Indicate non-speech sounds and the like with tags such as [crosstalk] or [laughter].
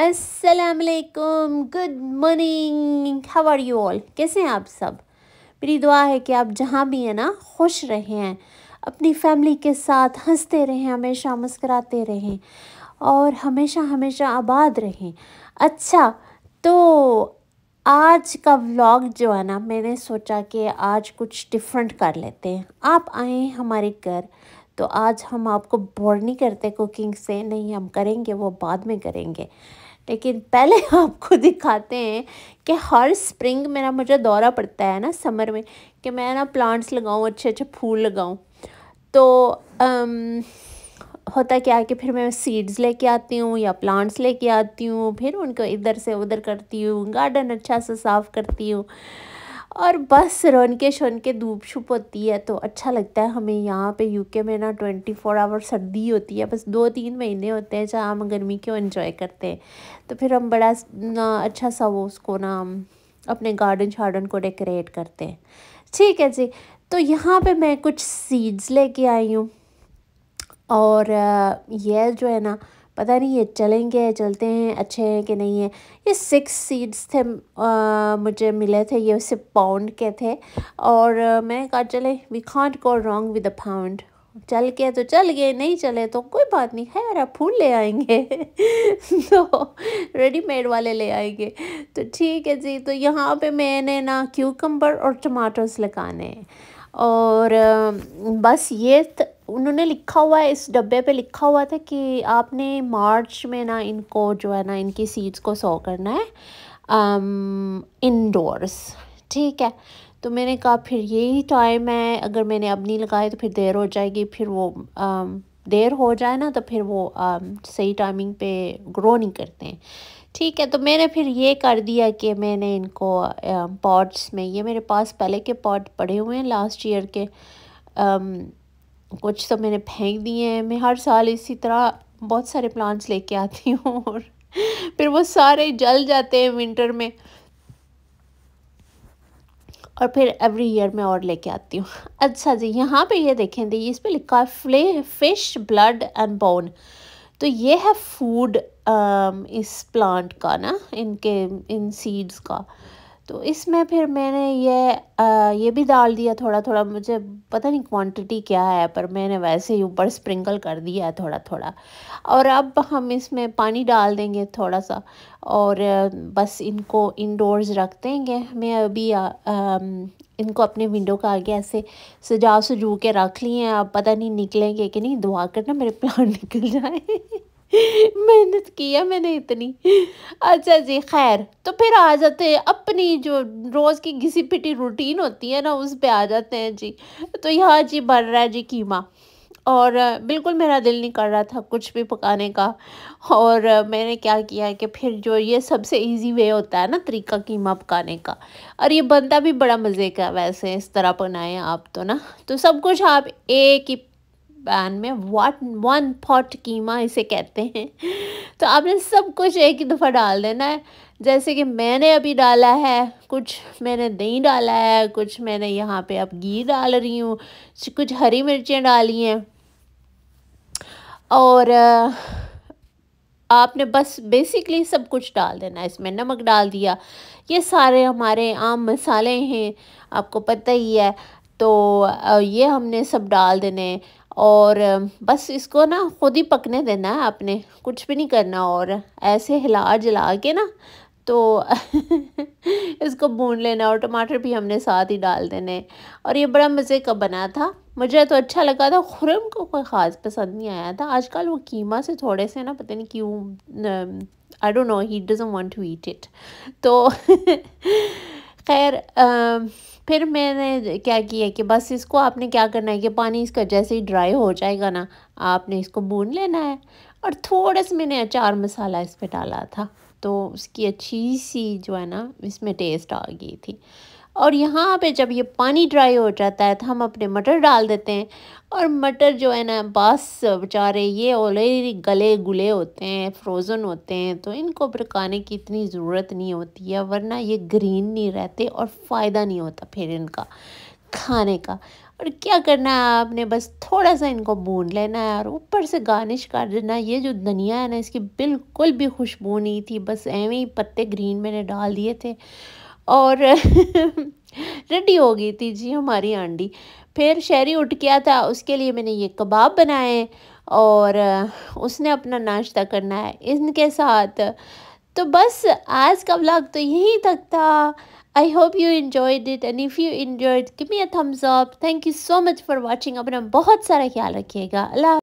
असलकुम good morning how are you all कैसे हैं आप सब मेरी दुआ है कि आप जहाँ भी हैं ना खुश रहें अपनी फैमिली के साथ हंसते रहें हमेशा मुस्कराते रहें और हमेशा हमेशा आबाद रहें अच्छा तो आज का व्लॉग जो है ना मैंने सोचा कि आज कुछ डिफरेंट कर लेते हैं आप आए हमारे घर तो आज हम आपको बोर नहीं करते कुकिंग से नहीं हम करेंगे वो बाद में करेंगे लेकिन पहले [laughs] आपको दिखाते हैं कि हर स्प्रिंग मेरा मुझे दौरा पड़ता है ना समर में कि मैं ना प्लांट्स लगाऊँ अच्छे अच्छे फूल लगाऊँ तो अम, होता क्या है कि फिर मैं सीड्स लेके आती हूँ या प्लांट्स लेके आती हूँ फिर उनको इधर से उधर करती हूँ गार्डन अच्छा सा साफ़ करती हूँ और बस रौनके के धूप छुप होती है तो अच्छा लगता है हमें यहाँ पे यूके में ना ट्वेंटी फोर आवर सर्दी होती है बस दो तीन महीने होते हैं जहाँ हम गर्मी को एंजॉय करते हैं तो फिर हम बड़ा ना अच्छा सा वो उसको ना अपने गार्डन शार्डन को डेकोरेट करते हैं ठीक है जी तो यहाँ पे मैं कुछ सीड्स लेके आई हूँ और ये जो है ना पता नहीं ये चलेंगे चलते हैं अच्छे हैं कि नहीं है ये सिक्स सीड्स थे आ, मुझे मिले थे ये सिर्फ पाउंड के थे और आ, मैंने कहा चले we can't go wrong with a pound चल के तो चल गए नहीं चले तो कोई बात नहीं है यार फूल ले आएंगे [laughs] तो रेडीमेड वाले ले आएंगे तो ठीक है जी तो यहाँ पे मैंने ना क्यूकम्बर और टमाटोस लगाने और बस ये उन्होंने लिखा हुआ है इस डब्बे पे लिखा हुआ था कि आपने मार्च में ना इनको जो है ना इनकी सीड्स को सो करना है इनडोर्स um, इंडोर्स ठीक है तो मैंने कहा फिर यही टाइम है अगर मैंने अब नहीं लगाए तो फिर देर हो जाएगी फिर वो आम, um, देर हो जाए ना तो फिर वो आम, um, सही टाइमिंग पे ग्रो नहीं करते हैं ठीक है तो मैंने फिर ये कर दिया कि मैंने इनको पॉट्स में ये मेरे पास पहले के पॉट पड़े हुए हैं लास्ट ईयर के कुछ सब तो मैंने फेंक दिए हैं मैं हर साल इसी तरह बहुत सारे प्लांट्स लेके आती हूँ और फिर वो सारे जल जाते हैं विंटर में और फिर एवरी ईयर मैं और लेके आती हूँ अच्छा जी यहाँ पे ये देखें दी तो इस पर लिखा है फ्ले फिश ब्लड एंड बोन तो ये है फूड इस प्लांट का ना इनके इन सीड्स का तो इसमें फिर मैंने ये आ, ये भी डाल दिया थोड़ा थोड़ा मुझे पता नहीं क्वांटिटी क्या है पर मैंने वैसे ही ऊपर स्प्रिंकल कर दिया है थोड़ा थोड़ा और अब हम इसमें पानी डाल देंगे थोड़ा सा और बस इनको इनडोर्स रख देंगे मैं अभी आ, आ, इनको अपने विंडो का आगे ऐसे सजा सजू के रख लिए हैं अब पता नहीं निकलेंगे कि नहीं दुआ करना मेरे प्लान [laughs] निकल जाए मेहनत की है मैंने इतनी अच्छा जी खैर तो फिर आ जाते हैं अपनी जो रोज़ की घिसी पिटी रूटीन होती है ना उस पे आ जाते हैं जी तो यहाँ जी बन रहा है जी कीमा और बिल्कुल मेरा दिल नहीं कर रहा था कुछ भी पकाने का और मैंने क्या किया है कि फिर जो ये सबसे इजी वे होता है ना तरीका कीमा पकाने का और ये बनता भी बड़ा मज़े का वैसे इस तरह बनाएं आप तो ना तो सब कुछ आप एक ही पैन में वाट वन पॉट कीमा इसे कहते हैं तो आपने सब कुछ एक ही दफ़ा डाल देना है जैसे कि मैंने अभी डाला है कुछ मैंने दही डाला है कुछ मैंने यहाँ पे अब घी डाल रही हूँ कुछ हरी मिर्चें डाली हैं और आपने बस बेसिकली सब कुछ डाल देना है इसमें नमक डाल दिया ये सारे हमारे आम मसाले हैं आपको पता ही है तो ये हमने सब डाल देने और बस इसको ना ख़ुद ही पकने देना है आपने कुछ भी नहीं करना और ऐसे हिला जला के ना तो [laughs] इसको भून लेना और टमाटर भी हमने साथ ही डाल देने और ये बड़ा मज़े का बना था मुझे तो अच्छा लगा था खुरम को कोई ख़ास पसंद नहीं आया था आजकल वो कीमा से थोड़े से ना पता नहीं क्यों I don't know he doesn't want to eat it तो [laughs] खैर फिर मैंने क्या किया कि बस इसको आपने क्या करना है कि पानी इसका जैसे ही ड्राई हो जाएगा ना आपने इसको भून लेना है और थोड़ा सा मैंने अचार मसाला इस पर डाला था तो उसकी अच्छी सी जो है ना इसमें टेस्ट आ गई थी और यहाँ पे जब ये पानी ड्राई हो जाता है तो हम अपने मटर डाल देते हैं और मटर जो है ना बस बेचारे ये ऑलरेडी गले गुले होते हैं फ्रोज़न होते हैं तो इनको भड़काने की इतनी ज़रूरत नहीं होती है वरना ये ग्रीन नहीं रहते और फ़ायदा नहीं होता फिर इनका खाने का और क्या करना है आपने बस थोड़ा सा इनको भून लेना है और ऊपर से गार्निश कर देना ये जो धनिया है ना इसकी बिल्कुल भी खुशबू नहीं थी बस एवं ही पत्ते ग्रीन मैंने डाल दिए थे और [laughs] रेडी हो गई थी जी हमारी आंटी फिर शहरी उठ गया था उसके लिए मैंने ये कबाब बनाए और उसने अपना नाश्ता करना है इनके साथ तो बस आज का व्लॉग तो यहीं तक था I hope you enjoyed it and if you enjoyed give me a thumbs up thank you so much for watching अपना बहुत सारा ख्याल रखिएगा अल्लाह